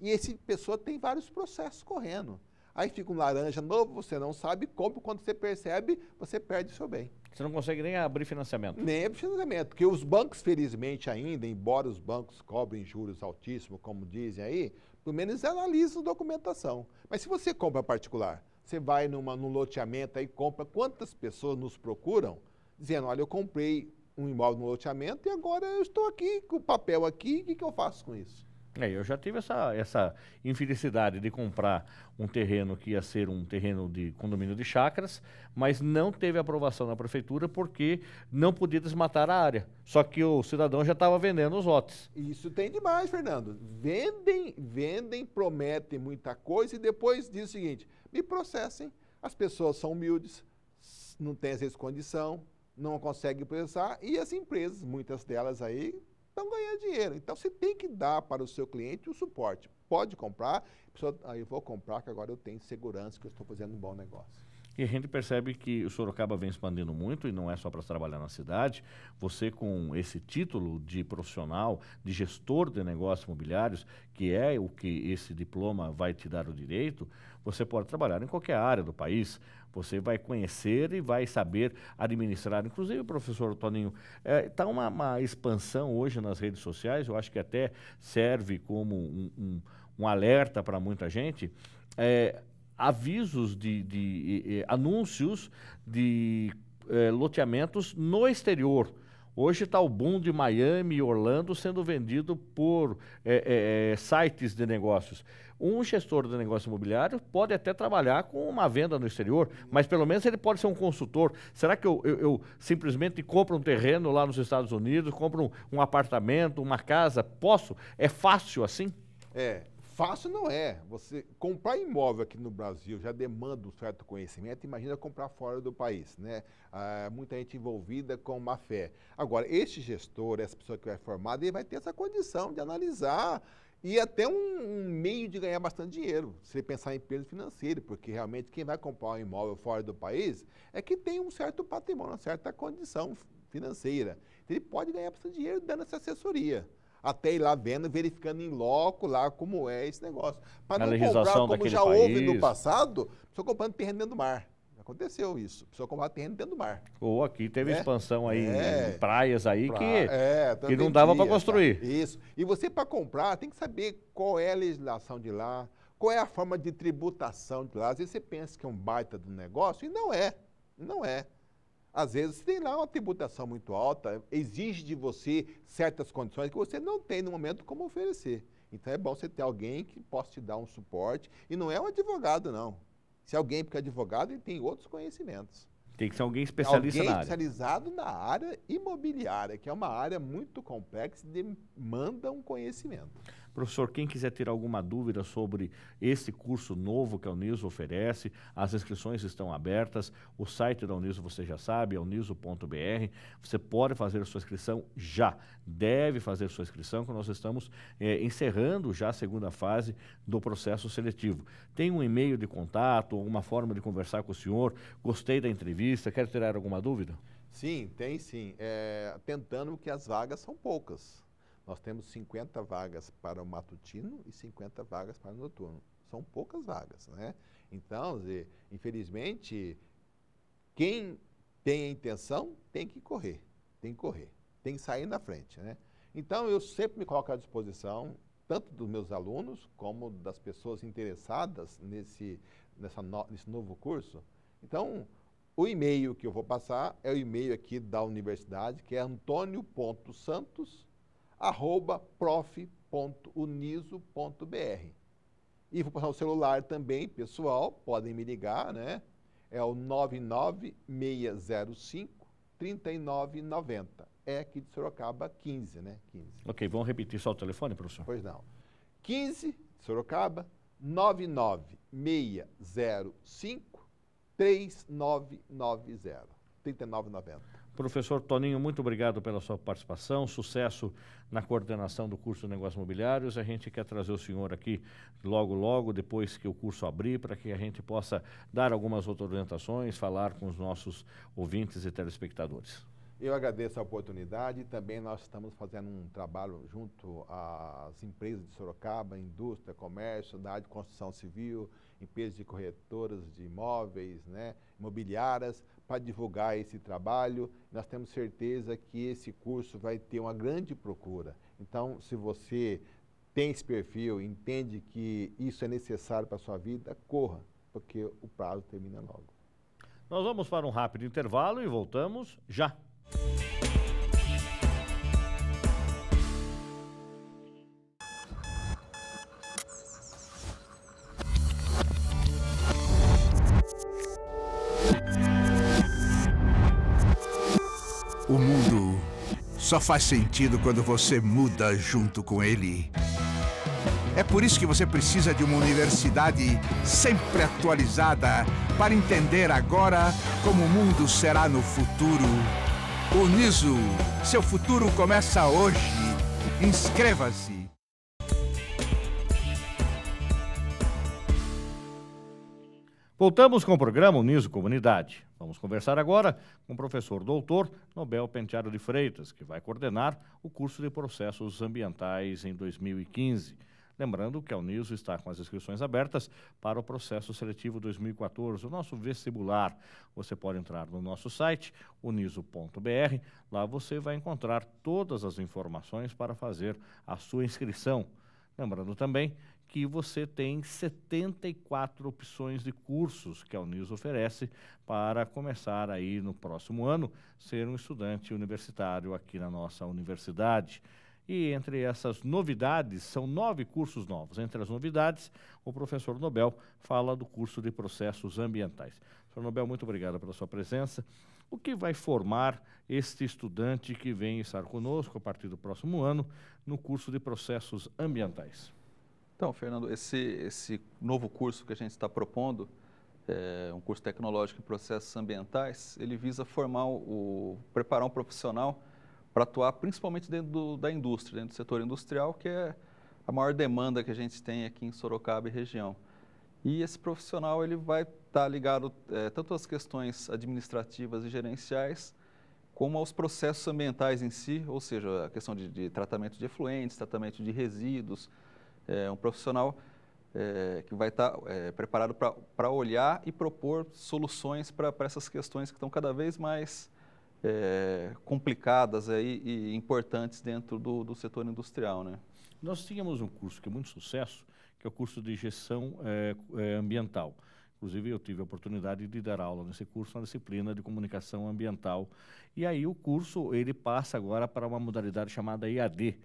e essa pessoa tem vários processos correndo. Aí fica um laranja novo, você não sabe, compra, quando você percebe, você perde o seu bem. Você não consegue nem abrir financiamento. Nem abrir financiamento, porque os bancos, felizmente ainda, embora os bancos cobrem juros altíssimos, como dizem aí, pelo menos analisam documentação. Mas se você compra particular, você vai numa, num loteamento aí, compra, quantas pessoas nos procuram dizendo, olha, eu comprei um imóvel no loteamento e agora eu estou aqui com o papel aqui, o que, que eu faço com isso? É, eu já tive essa, essa infelicidade de comprar um terreno que ia ser um terreno de condomínio de chacras, mas não teve aprovação na prefeitura porque não podia desmatar a área. Só que o cidadão já estava vendendo os lotes. Isso tem demais, Fernando. Vendem, vendem, prometem muita coisa e depois diz o seguinte: me processem. As pessoas são humildes, não têm essa condição, não consegue processar e as empresas, muitas delas aí, estão ganhando dinheiro. Então você tem que dar para o seu cliente o suporte. Pode comprar, pessoa, ah, eu vou comprar que agora eu tenho segurança que eu estou fazendo um bom negócio. E a gente percebe que o Sorocaba vem expandindo muito e não é só para trabalhar na cidade. Você, com esse título de profissional, de gestor de negócios imobiliários, que é o que esse diploma vai te dar o direito, você pode trabalhar em qualquer área do país. Você vai conhecer e vai saber administrar. Inclusive, professor Toninho, está é, tá uma, uma, expansão hoje nas redes sociais, eu acho que até serve como um, um, um alerta para muita gente. É, avisos de, de, de, de, anúncios de eh, loteamentos no exterior. Hoje está o boom de Miami e Orlando sendo vendido por é, é, é, sites de negócios. Um gestor de negócio imobiliário pode até trabalhar com uma venda no exterior, mas pelo menos ele pode ser um consultor. Será que eu, eu, eu simplesmente compro um terreno lá nos Estados Unidos, compro um, um apartamento, uma casa? Posso? É fácil assim? É. Fácil não é. Você comprar imóvel aqui no Brasil já demanda um certo conhecimento. Imagina comprar fora do país, né? Ah, muita gente envolvida com má fé. Agora, este gestor, essa pessoa que vai é formada, ele vai ter essa condição de analisar e até um, um, meio de ganhar bastante dinheiro, se pensar em peso financeiro, porque realmente quem vai comprar um imóvel fora do país é que tem um certo patrimônio, uma certa condição financeira. Então, ele pode ganhar bastante dinheiro dando essa assessoria até ir lá vendo, verificando em loco lá como é esse negócio. Para não comprar, como já país. houve no passado, só comprando terreno dentro do mar. Aconteceu isso. Precisou comprar terreno dentro do mar. Ou aqui teve é? expansão aí é. em praias aí pra... que, é, que não dava para tá. construir. Tá? Isso. E você, para comprar, tem que saber qual é a legislação de lá, qual é a forma de tributação de lá. Às vezes você pensa que é um baita do negócio e não é. Não é. Às vezes tem lá uma tributação muito alta, exige de você certas condições que você não tem no momento como oferecer. Então é bom você ter alguém que possa te dar um suporte. E não é um advogado, não. Se alguém porque é advogado, ele tem outros conhecimentos. Tem que ser alguém especialista alguém na especializado área. especializado na área imobiliária, que é uma área muito complexa e demanda um conhecimento. Professor, quem quiser ter alguma dúvida sobre esse curso novo que a Uniso oferece, as inscrições estão abertas. O site da Uniso você já sabe, é uniso.br. Você pode fazer a sua inscrição já. Deve fazer sua inscrição, que nós estamos eh, encerrando já a segunda fase do processo seletivo. Tem um e-mail de contato, alguma forma de conversar com o senhor? Gostei da entrevista, quer tirar alguma dúvida? Sim, tem sim. É, tentando que as vagas são poucas. Nós temos 50 vagas para o matutino e 50 vagas para o noturno. São poucas vagas, né? Então, infelizmente, quem tem a intenção tem que correr, tem que correr, tem que sair na frente, né? Então, eu sempre me coloco à disposição, tanto dos meus alunos como das pessoas interessadas nesse, nessa no, nesse novo curso. Então, o e-mail que eu vou passar é o e-mail aqui da universidade, que é antônio.santos.com arroba prof.uniso.br. E vou passar o celular também, pessoal, podem me ligar, né? É o 99605 3990. É aqui de Sorocaba 15, né? 15. Ok, vamos repetir só o telefone, professor? Pois não. 15 de Sorocaba 99605 3990. 3990. Professor Toninho, muito obrigado pela sua participação, sucesso na coordenação do curso de Negócios Imobiliários. A gente quer trazer o senhor aqui logo, logo, depois que o curso abrir, para que a gente possa dar algumas outras orientações, falar com os nossos ouvintes e telespectadores. Eu agradeço a oportunidade. Também nós estamos fazendo um trabalho junto às empresas de Sorocaba, indústria, comércio, da área de construção civil, empresas de corretoras de imóveis, né, imobiliárias, para divulgar esse trabalho. Nós temos certeza que esse curso vai ter uma grande procura. Então, se você tem esse perfil, entende que isso é necessário para a sua vida, corra, porque o prazo termina logo. Nós vamos para um rápido intervalo e voltamos já. só faz sentido quando você muda junto com ele. É por isso que você precisa de uma universidade sempre atualizada para entender agora como o mundo será no futuro. Uniso, seu futuro começa hoje. Inscreva-se! Voltamos com o programa Uniso Comunidade. Vamos conversar agora com o professor doutor Nobel Penteado de Freitas, que vai coordenar o curso de processos ambientais em 2015. Lembrando que a Uniso está com as inscrições abertas para o processo seletivo 2014, o nosso vestibular. Você pode entrar no nosso site, uniso.br. Lá você vai encontrar todas as informações para fazer a sua inscrição. Lembrando também que você tem 74 opções de cursos que a Unis oferece para começar aí no próximo ano ser um estudante universitário aqui na nossa universidade. E entre essas novidades, são nove cursos novos. Entre as novidades, o professor Nobel fala do curso de processos ambientais. Professor Nobel, muito obrigado pela sua presença. O que vai formar este estudante que vem estar conosco a partir do próximo ano no curso de processos ambientais? Então, Fernando, esse, esse novo curso que a gente está propondo, é, um curso tecnológico em processos ambientais, ele visa formar o, preparar um profissional para atuar principalmente dentro do, da indústria, dentro do setor industrial, que é a maior demanda que a gente tem aqui em Sorocaba e região. E esse profissional ele vai estar tá ligado é, tanto às questões administrativas e gerenciais, como aos processos ambientais em si, ou seja, a questão de, de tratamento de efluentes, tratamento de resíduos, é, um profissional é, que vai estar tá, é, preparado para olhar e propor soluções para essas questões que estão cada vez mais é, complicadas aí, e importantes dentro do, do, setor industrial. Né? Nós tínhamos um curso que é muito sucesso, que é o curso de gestão é, é, ambiental. Inclusive, eu tive a oportunidade de dar aula nesse curso, na disciplina de comunicação ambiental. E aí o curso, ele passa agora para uma modalidade chamada IAD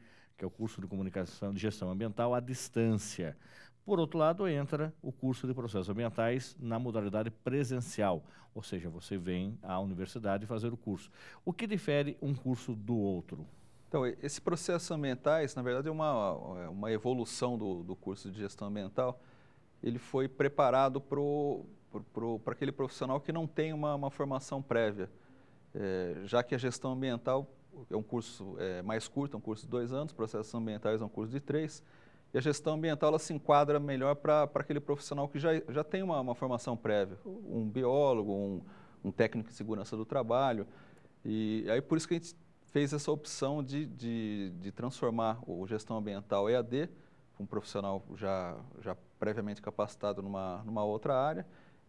que é o curso de comunicação de gestão ambiental à distância. Por outro lado, entra o curso de processos ambientais na modalidade presencial, ou seja, você vem à universidade fazer o curso. O que difere um curso do outro? Então, esse processo ambientais, na verdade, é uma, é uma evolução do, do curso de gestão ambiental. Ele foi preparado para pro, pro, aquele profissional que não tem uma, uma formação prévia, é, já que a gestão ambiental é um curso é, mais curto, é um curso de dois anos, processos ambientais é um curso de três, e a gestão ambiental ela se enquadra melhor para aquele profissional que já, já tem uma, uma formação prévia, um biólogo, um, um, técnico de segurança do trabalho. E aí por isso que a gente fez essa opção de, de, de transformar o gestão ambiental EAD, um profissional já, já previamente capacitado numa, numa outra área,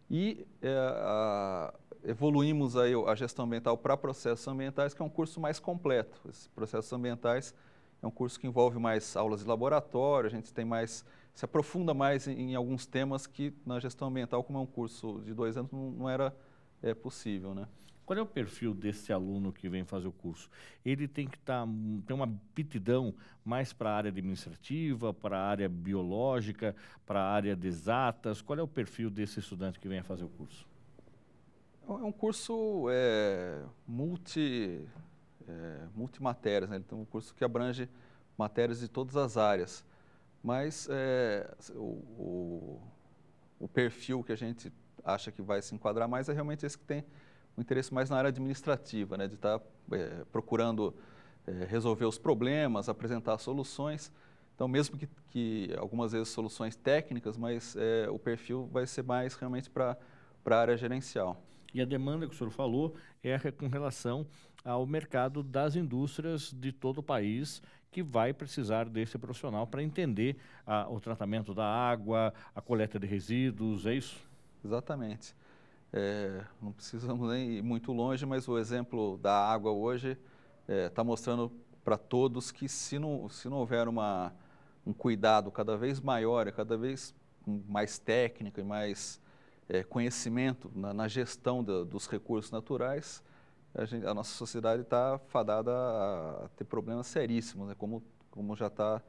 e é, a, evoluímos aí a gestão ambiental para processos ambientais, que é um curso mais completo. esse processos ambientais é um curso que envolve mais aulas de laboratório, a gente tem mais se aprofunda mais em, em alguns temas que na gestão ambiental, como é um curso de dois anos, não, não era é, possível, né? Qual é o perfil desse aluno que vem fazer o curso? Ele tem que tá, ter uma aptidão mais para a área administrativa, para a área biológica, para a área de exatas? Qual é o perfil desse estudante que vem fazer o curso? É, é um curso é, multi, é, multimatérias, né? então, um curso que abrange matérias de todas as áreas. Mas é, o, o, o, perfil que a gente acha que vai se enquadrar mais é realmente esse que tem um interesse mais na área administrativa, né? de estar tá, é, procurando é, resolver os problemas, apresentar soluções. Então, mesmo que, que algumas vezes soluções técnicas, mas é, o perfil vai ser mais realmente para a área gerencial. E a demanda que o senhor falou é com relação ao mercado das indústrias de todo o país que vai precisar desse profissional para entender a, ah, o tratamento da água, a coleta de resíduos, é isso? Exatamente. É, não precisamos nem ir muito longe, mas o exemplo da água hoje está é, tá mostrando para todos que se não, se não houver uma, um cuidado cada vez maior, cada vez mais técnico e mais é, conhecimento na, na gestão da, dos recursos naturais, a, gente, a nossa sociedade está fadada a, a, ter problemas seríssimos, né, como, como já está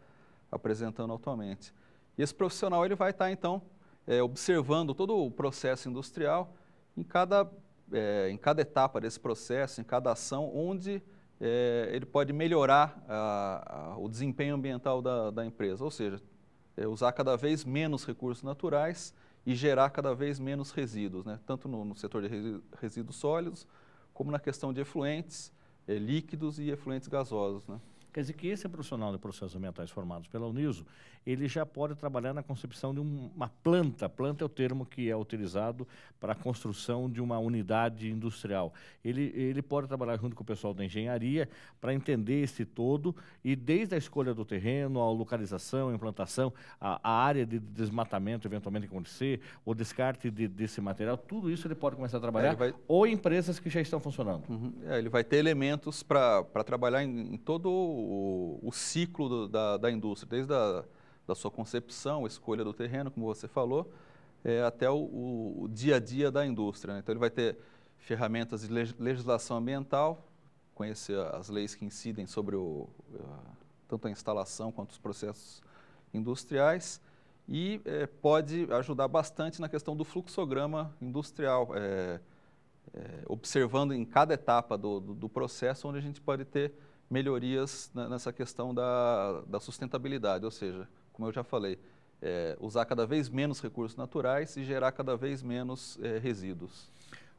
apresentando atualmente. E esse profissional ele vai estar, tá, então, é, observando todo o processo industrial em cada, é, em cada etapa desse processo, em cada ação, onde é, ele pode melhorar a, a, o desempenho ambiental da, da empresa, ou seja, é, usar cada vez menos recursos naturais e gerar cada vez menos resíduos, né? tanto no, no setor de resíduos sólidos, como na questão de efluentes, eh, líquidos e efluentes gasosos. Né? Quer dizer que esse profissional de processos ambientais formados pela Uniso, ele já pode trabalhar na concepção de uma planta. Planta é o termo que é utilizado para a construção de uma unidade industrial. Ele, ele pode trabalhar junto com o pessoal da engenharia para entender esse todo e desde a escolha do terreno, a localização, a implantação, a, a área de desmatamento eventualmente acontecer, o descarte de, desse material, tudo isso ele pode começar a trabalhar é, vai... ou empresas que já estão funcionando. Uhum. É, ele vai ter elementos para trabalhar em, em todo o o, ciclo do, da, da indústria, desde a da sua concepção, a escolha do terreno, como você falou, é, até o, o, dia a dia da indústria. Né? Então, ele vai ter ferramentas de legislação ambiental, conhecer as leis que incidem sobre o, tanto a instalação quanto os processos industriais e é, pode ajudar bastante na questão do fluxograma industrial, é, é observando em cada etapa do, do, do processo onde a gente pode ter melhorias nessa questão da, da sustentabilidade, ou seja, como eu já falei, é, usar cada vez menos recursos naturais e gerar cada vez menos é, resíduos.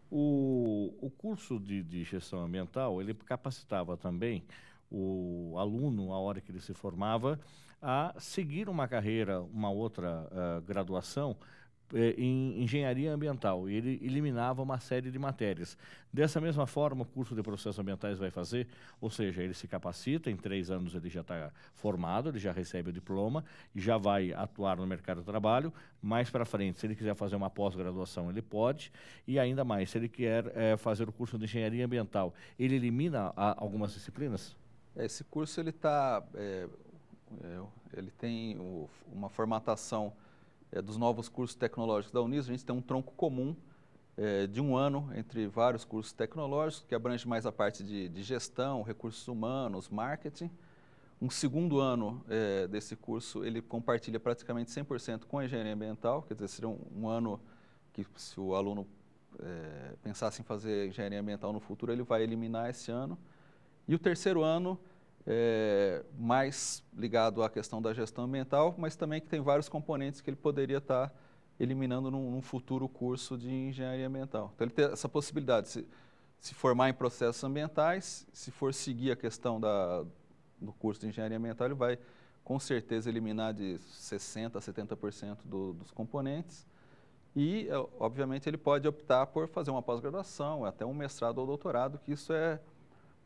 O, o curso de, de, gestão ambiental, ele capacitava também o aluno, a hora que ele se formava, a seguir uma carreira, uma outra uh, graduação, é, em engenharia ambiental e ele eliminava uma série de matérias. Dessa mesma forma, o curso de processos ambientais vai fazer, ou seja, ele se capacita, em três anos ele já está formado, ele já recebe o diploma, já vai atuar no mercado de trabalho. Mais para frente, se ele quiser fazer uma pós-graduação, ele pode, e ainda mais, se ele quer é, fazer o curso de engenharia ambiental, ele elimina a, algumas disciplinas? Esse curso ele está. É, é, ele tem o, uma formatação é, dos novos cursos tecnológicos da Unis, a gente tem um tronco comum é, de um ano entre vários cursos tecnológicos, que abrange mais a parte de, de gestão, recursos humanos, marketing. Um segundo ano é, desse curso, ele compartilha praticamente 100% com a engenharia ambiental, quer dizer, seria um, um ano que se o aluno é, pensasse em fazer engenharia ambiental no futuro, ele vai eliminar esse ano. E o terceiro ano, é, mais ligado à questão da gestão ambiental, mas também que tem vários componentes que ele poderia estar tá eliminando num, num, futuro curso de engenharia ambiental. Então, ele tem essa possibilidade de se, se formar em processos ambientais, se for seguir a questão da, do curso de engenharia ambiental, ele vai com certeza eliminar de 60% a 70% do, dos componentes. E, é, obviamente, ele pode optar por fazer uma pós-graduação, até um mestrado ou doutorado, que isso é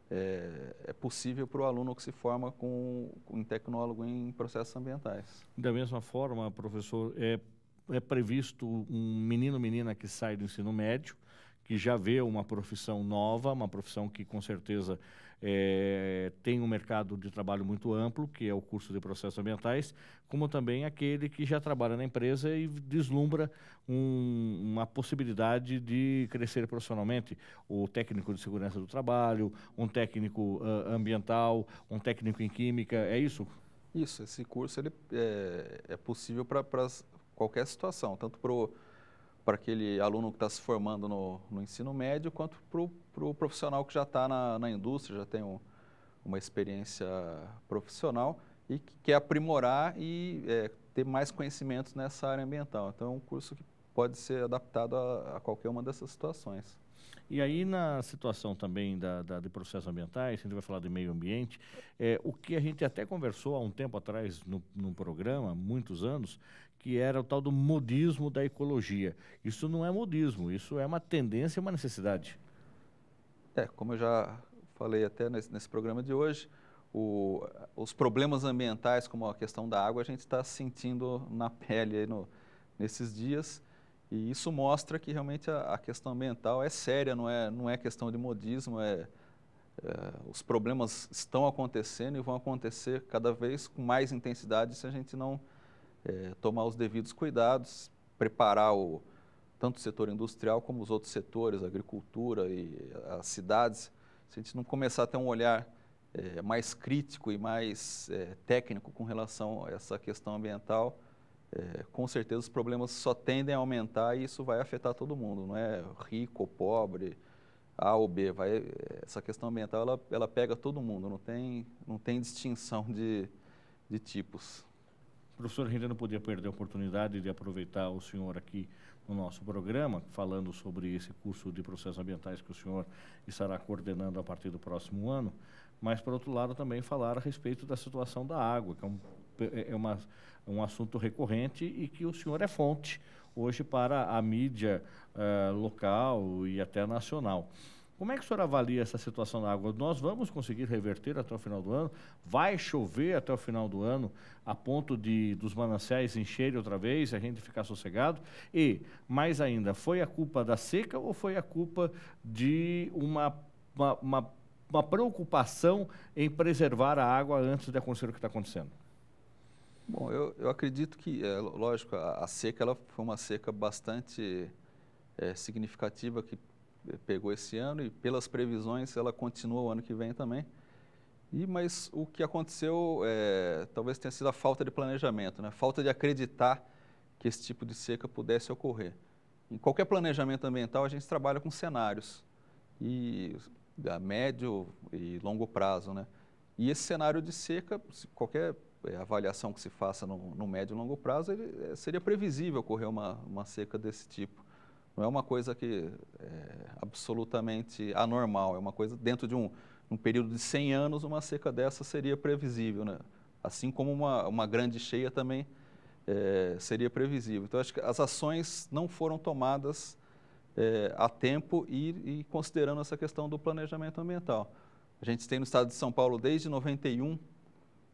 é, é possível para o aluno que se forma com, com tecnólogo em processos ambientais. Da mesma forma, professor, é, é previsto um menino menina que sai do ensino médio, que já vê uma profissão nova, uma profissão que com certeza é, tem um mercado de trabalho muito amplo, que é o curso de processos ambientais, como também aquele que já trabalha na empresa e deslumbra um, uma possibilidade de crescer profissionalmente. O técnico de segurança do trabalho, um técnico uh, ambiental, um técnico em química, é isso? Isso, esse curso ele é, é possível para qualquer situação, tanto para para aquele aluno que está se formando no, no ensino médio, quanto para o pro profissional que já está na, na, indústria, já tem um, uma experiência profissional e que quer aprimorar e é, ter mais conhecimentos nessa área ambiental. Então, é um curso que pode ser adaptado a, a qualquer uma dessas situações. E aí, na situação também da, da, de processos ambientais, a gente vai falar de meio ambiente, é, o que a gente até conversou há um tempo atrás no, num programa, muitos anos, que era o tal do modismo da ecologia. Isso não é modismo, isso é uma tendência, uma necessidade. É, como eu já falei até nesse, nesse programa de hoje, o, os problemas ambientais, como a questão da água, a gente está sentindo na pele no, nesses dias. E isso mostra que realmente a, a, questão ambiental é séria, não é, não é questão de modismo, é, é, os problemas estão acontecendo e vão acontecer cada vez com mais intensidade se a gente não é, tomar os devidos cuidados, preparar o, tanto o setor industrial como os outros setores, a agricultura e as cidades, se a gente não começar a ter um olhar é, mais crítico e mais é, técnico com relação a essa questão ambiental, é, com certeza os problemas só tendem a aumentar e isso vai afetar todo mundo, não é rico ou pobre, A ou B. Vai, essa questão ambiental ela, ela pega todo mundo, não tem, não tem distinção de, de tipos. Professor, ainda não podia perder a oportunidade de aproveitar o senhor aqui no nosso programa, falando sobre esse curso de processos ambientais que o senhor estará coordenando a partir do próximo ano, mas, por outro lado, também falar a respeito da situação da água, que é um, é, é uma, um assunto recorrente e que o senhor é fonte hoje para a mídia uh, local e até nacional. Como é que o senhor avalia essa situação da água? Nós vamos conseguir reverter até o final do ano? Vai chover até o final do ano a ponto de dos mananciais encherem outra vez, e a gente ficar sossegado? E, mais ainda, foi a culpa da seca ou foi a culpa de uma, uma, uma, uma preocupação em preservar a água antes de acontecer o que está acontecendo? Bom, eu, eu acredito que, é, lógico, a, a seca ela foi uma seca bastante é, significativa que pegou esse ano e pelas previsões ela continua o ano que vem também. E, mas o que aconteceu é, talvez tenha sido a falta de planejamento, né? falta de acreditar que esse tipo de seca pudesse ocorrer. Em qualquer planejamento ambiental, a gente trabalha com cenários, e a médio e longo prazo. Né? E esse cenário de seca, qualquer é, avaliação que se faça no, no médio e longo prazo, ele, é, seria previsível ocorrer uma, uma seca desse tipo. Não é uma coisa que é absolutamente anormal, é uma coisa dentro de um, um período de 100 anos, uma seca dessa seria previsível, né? assim como uma, uma grande cheia também é, seria previsível. Então, acho que as ações não foram tomadas é, a tempo e, e considerando essa questão do planejamento ambiental. A gente tem no estado de São Paulo, desde 91,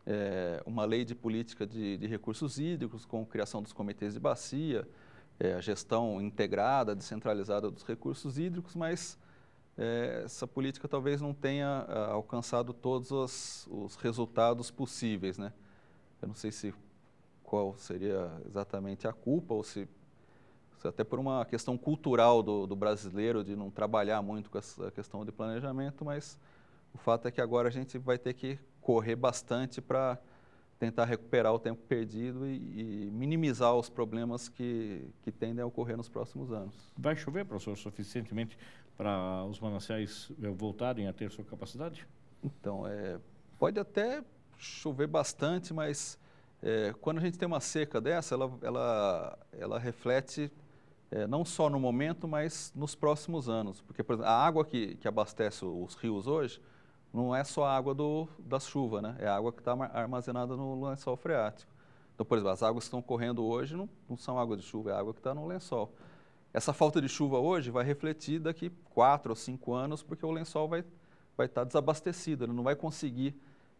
é, uma lei de política de, de, recursos hídricos, com criação dos comitês de bacia, é, a gestão integrada, descentralizada dos recursos hídricos, mas é, essa política talvez não tenha a, é, alcançado todos os, os, resultados possíveis, né? Eu não sei se qual seria exatamente a culpa ou se, se até por uma questão cultural do, do, brasileiro de não trabalhar muito com essa questão de planejamento, mas o fato é que agora a gente vai ter que correr bastante para tentar recuperar o tempo perdido e, e, minimizar os problemas que, que tendem a ocorrer nos próximos anos. Vai chover, professor, suficientemente para os mananciais eh, voltarem a ter sua capacidade? Então, é, pode até chover bastante, mas é, quando a gente tem uma seca dessa, ela, ela, ela reflete é, não só no momento, mas nos próximos anos. Porque, por exemplo, a água que, que abastece os rios hoje, não é só a água do, da chuva, né? é a água que está armazenada no lençol freático. Então, por exemplo, as águas que estão correndo hoje não, não são água de chuva, é água que está no lençol. Essa falta de chuva hoje vai refletir daqui quatro ou cinco anos, porque o lençol vai estar vai tá desabastecido, ele não vai conseguir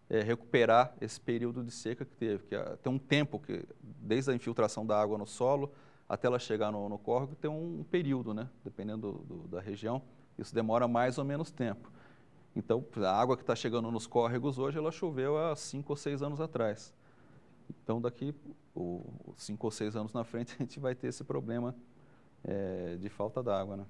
é, recuperar esse período de seca que teve. Que ah, tem um tempo, que desde a infiltração da água no solo até ela chegar no, no córrego, tem um período, né? dependendo do, do, da região, isso demora mais ou menos tempo. Então, a água que está chegando nos córregos hoje, ela choveu há cinco ou seis anos atrás. Então, daqui o, cinco ou seis anos na frente, a gente vai ter esse problema é, de falta d'água. Né?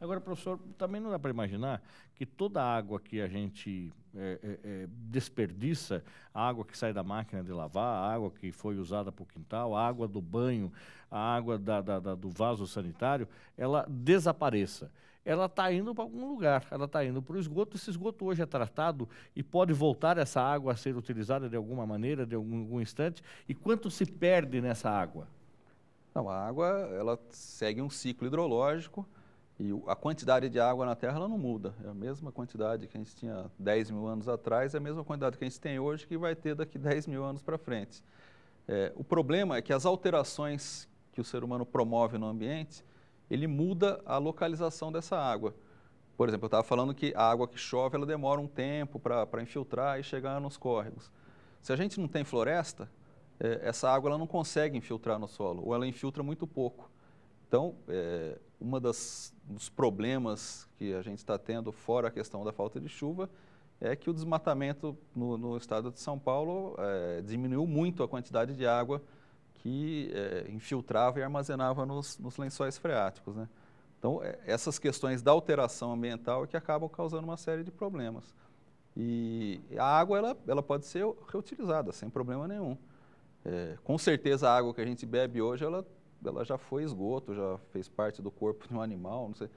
Agora, professor, também não dá para imaginar que toda a água que a gente é, é, desperdiça, a água que sai da máquina de lavar, a água que foi usada para o quintal, a água do banho, a água da, da, da, do vaso sanitário, ela desapareça ela está indo para algum lugar, ela está indo para o esgoto. Esse esgoto hoje é tratado e pode voltar essa água a ser utilizada de alguma maneira, de algum, algum instante. E quanto se perde nessa água? Não, a água ela segue um ciclo hidrológico e a quantidade de água na Terra ela não muda. É a mesma quantidade que a gente tinha 10 mil anos atrás, é a mesma quantidade que a gente tem hoje que vai ter daqui 10 mil anos para frente. É, o problema é que as alterações que o ser humano promove no ambiente ele muda a localização dessa água. Por exemplo, eu estava falando que a água que chove ela demora um tempo para infiltrar e chegar nos córregos. Se a gente não tem floresta, é, essa água ela não consegue infiltrar no solo, ou ela infiltra muito pouco. Então, é, um dos problemas que a gente está tendo, fora a questão da falta de chuva, é que o desmatamento no, no estado de São Paulo é, diminuiu muito a quantidade de água que é, infiltrava e armazenava nos, nos lençóis freáticos. Né? Então, é, essas questões da alteração ambiental é que acabam causando uma série de problemas. E a água ela, ela pode ser reutilizada sem problema nenhum. É, com certeza a água que a gente bebe hoje ela, ela já foi esgoto, já fez parte do corpo de um animal, não sei.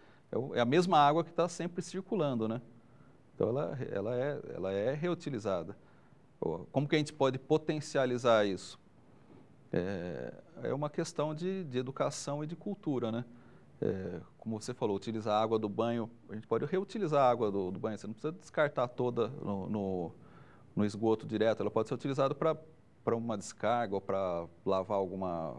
É, é a mesma água que está sempre circulando, né? Então ela, ela, é, ela é reutilizada. Como que a gente pode potencializar isso? é, é uma questão de, de educação e de cultura, né? É, como você falou, utilizar a água do banho, a gente pode reutilizar a água do, do banho, você não precisa descartar toda no, no, no esgoto direto, ela pode ser utilizada para uma descarga ou para lavar alguma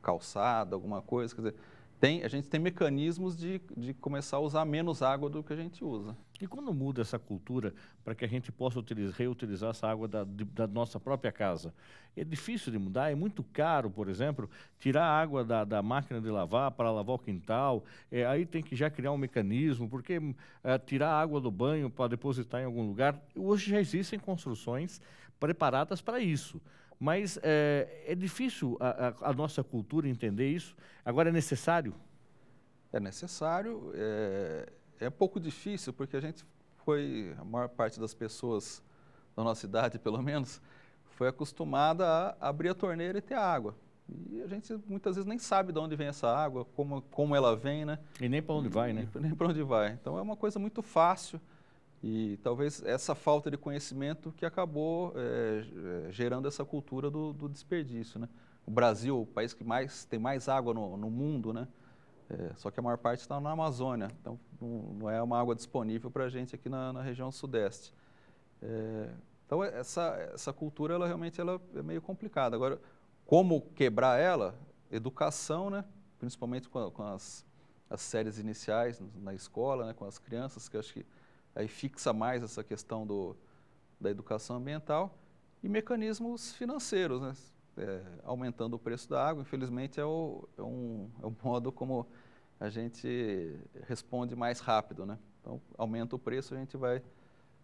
calçada, alguma coisa, quer dizer, tem, a gente tem mecanismos de, de começar a usar menos água do que a gente usa. E quando muda essa cultura para que a gente possa utilizar, reutilizar essa água da, de, da, nossa própria casa? É difícil de mudar, é muito caro, por exemplo, tirar a água da, da máquina de lavar para lavar o quintal. É, aí tem que já criar um mecanismo, porque é, tirar a água do banho para depositar em algum lugar. Hoje já existem construções preparadas para isso. Mas é, é difícil a, a, a, nossa cultura entender isso. Agora é necessário? É necessário. É, é um pouco difícil, porque a gente foi, a maior parte das pessoas da nossa idade, pelo menos, foi acostumada a abrir a torneira e ter água. E a gente muitas vezes nem sabe de onde vem essa água, como, como ela vem, né? E nem para onde vai, né? nem para onde vai. Então é uma coisa muito fácil. E talvez essa falta de conhecimento que acabou é, gerando essa cultura do, do, desperdício, né? O Brasil, o país que mais tem mais água no, no mundo, né? É, só que a maior parte está na Amazônia, então não, não, é uma água disponível para a gente aqui na, na região sudeste. É, então essa, essa cultura ela realmente ela é meio complicada. Agora, como quebrar ela? Educação, né? Principalmente com, com as, as séries iniciais na escola, né? Com as crianças que acho que aí fixa mais essa questão do, da educação ambiental, e mecanismos financeiros, né? É, aumentando o preço da água, infelizmente é o, é, um, é o modo como a gente responde mais rápido. Né? Então, aumenta o preço, a gente vai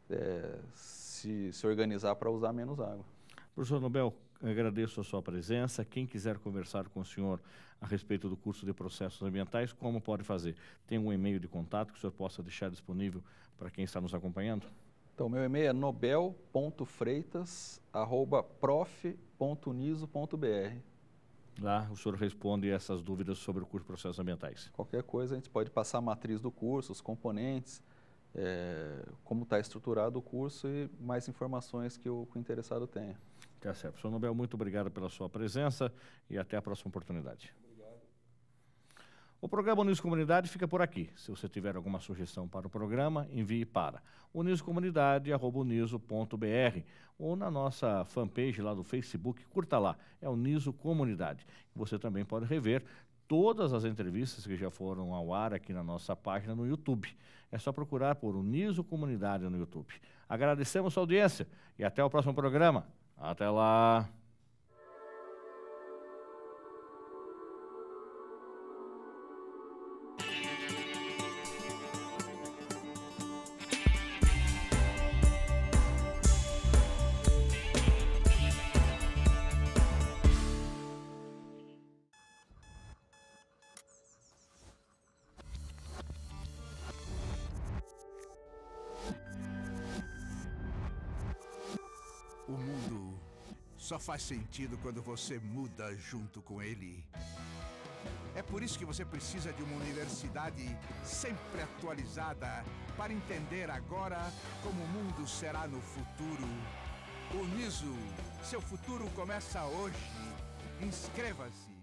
é, se, se organizar para usar menos água. Professor Nobel, agradeço a sua presença. Quem quiser conversar com o senhor a respeito do curso de processos ambientais, como pode fazer? Tem um e-mail de contato que o senhor possa deixar disponível para quem está nos acompanhando? Então, meu e-mail é nobel.freitas.prof.uniso.br. Lá o senhor responde essas dúvidas sobre o curso de processos ambientais. Qualquer coisa, a gente pode passar a matriz do curso, os componentes, é, como está estruturado o curso e mais informações que o, que o interessado tenha. Tá certo. Senhor Nobel, muito obrigado pela sua presença e até a próxima oportunidade. O programa News Comunidade fica por aqui. Se você tiver alguma sugestão para o programa, envie para uniscomunidade.br ou na nossa fanpage lá do Facebook, curta lá, é o Niso Comunidade. Você também pode rever todas as entrevistas que já foram ao ar aqui na nossa página no YouTube. É só procurar por Uniso Comunidade no YouTube. Agradecemos a audiência e até o próximo programa. Até lá! faz sentido quando você muda junto com ele. É por isso que você precisa de uma universidade sempre atualizada para entender agora como o mundo será no futuro. Uniso, seu futuro começa hoje. Inscreva-se.